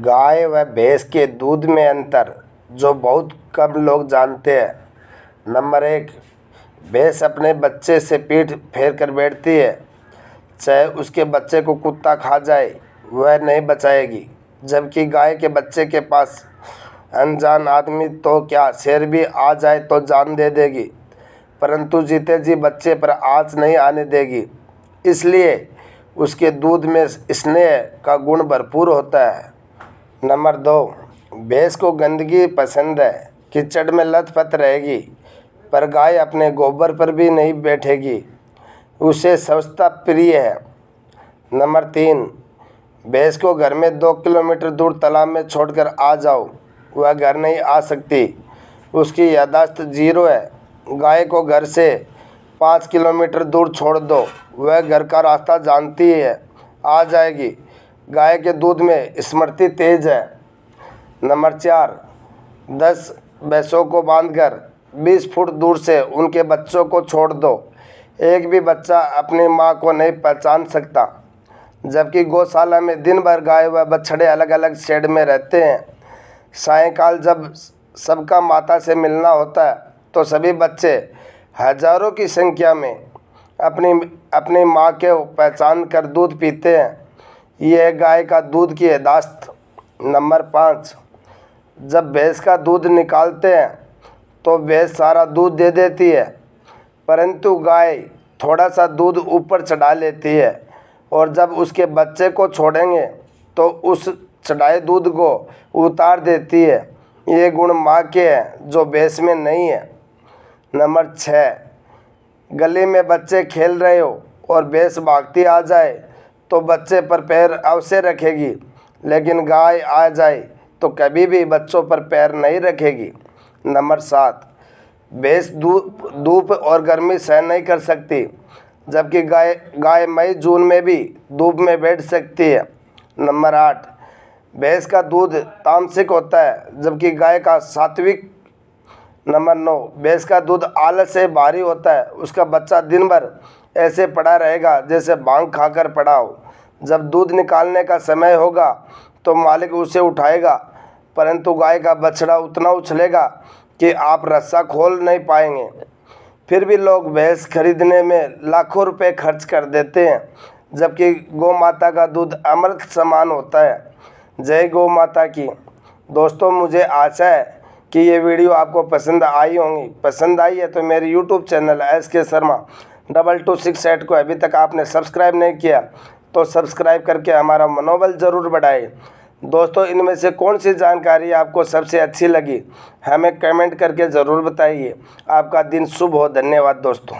गाय व भैंस के दूध में अंतर जो बहुत कम लोग जानते हैं नंबर एक भैंस अपने बच्चे से पीठ फेर कर बैठती है चाहे उसके बच्चे को कुत्ता खा जाए वह नहीं बचाएगी जबकि गाय के बच्चे के पास अनजान आदमी तो क्या शेर भी आ जाए तो जान दे देगी परंतु जीते जी बच्चे पर आँच नहीं आने देगी इसलिए उसके दूध में स्नेह का गुण भरपूर होता है नंबर दो भैंस को गंदगी पसंद है किचड़ में लत पत रहेगी पर गाय अपने गोबर पर भी नहीं बैठेगी उसे स्वच्छता प्रिय है नंबर तीन भैंस को घर में दो किलोमीटर दूर तालाब में छोड़कर आ जाओ वह घर नहीं आ सकती उसकी यादाश्त जीरो है गाय को घर से पाँच किलोमीटर दूर छोड़ दो वह घर का रास्ता जानती है आ जाएगी गाय के दूध में स्मृति तेज है नंबर चार दस भैंसों को बांधकर 20 फुट दूर से उनके बच्चों को छोड़ दो एक भी बच्चा अपनी माँ को नहीं पहचान सकता जबकि गौशाला में दिन भर गाय व बछड़े अलग अलग शेड में रहते हैं सायकाल जब सबका माता से मिलना होता है तो सभी बच्चे हजारों की संख्या में अपनी अपनी माँ के पहचान कर दूध पीते हैं ये है गाय का दूध की यादाश्त नंबर पाँच जब भैंस का दूध निकालते हैं तो भैंस सारा दूध दे देती है परंतु गाय थोड़ा सा दूध ऊपर चढ़ा लेती है और जब उसके बच्चे को छोड़ेंगे तो उस चढ़ाए दूध को उतार देती है ये गुण माँ के हैं जो भैंस में नहीं है नंबर छः गली में बच्चे खेल रहे हो और भैंस भागती आ जाए तो बच्चे पर पैर अवश्य रखेगी लेकिन गाय आ जाए तो कभी भी बच्चों पर पैर नहीं रखेगी नंबर सात भैंस धूप धूप और गर्मी सहन नहीं कर सकती जबकि गाय गाय मई जून में भी धूप में बैठ सकती है नंबर आठ भैंस का दूध तामसिक होता है जबकि गाय का सात्विक नंबर नौ भैंस का दूध आलस से भारी होता है उसका बच्चा दिन भर ऐसे पड़ा रहेगा जैसे भांग खाकर पड़ा हो जब दूध निकालने का समय होगा तो मालिक उसे उठाएगा परंतु गाय का बछड़ा उतना उछलेगा कि आप रस्सा खोल नहीं पाएंगे फिर भी लोग भैंस खरीदने में लाखों रुपए खर्च कर देते हैं जबकि गौ माता का दूध अमृत समान होता है जय गौ माता की दोस्तों मुझे आशा है कि ये वीडियो आपको पसंद आई होंगी पसंद आई है तो मेरे YouTube channel S K Sharma double two six eight को अभी तक आपने सब्सक्राइब नहीं किया तो सब्सक्राइब करके हमारा मनोबल ज़रूर बढ़ाए दोस्तों इनमें से कौन सी जानकारी आपको सबसे अच्छी लगी हमें कमेंट करके ज़रूर बताइए आपका दिन शुभ हो धन्यवाद दोस्तों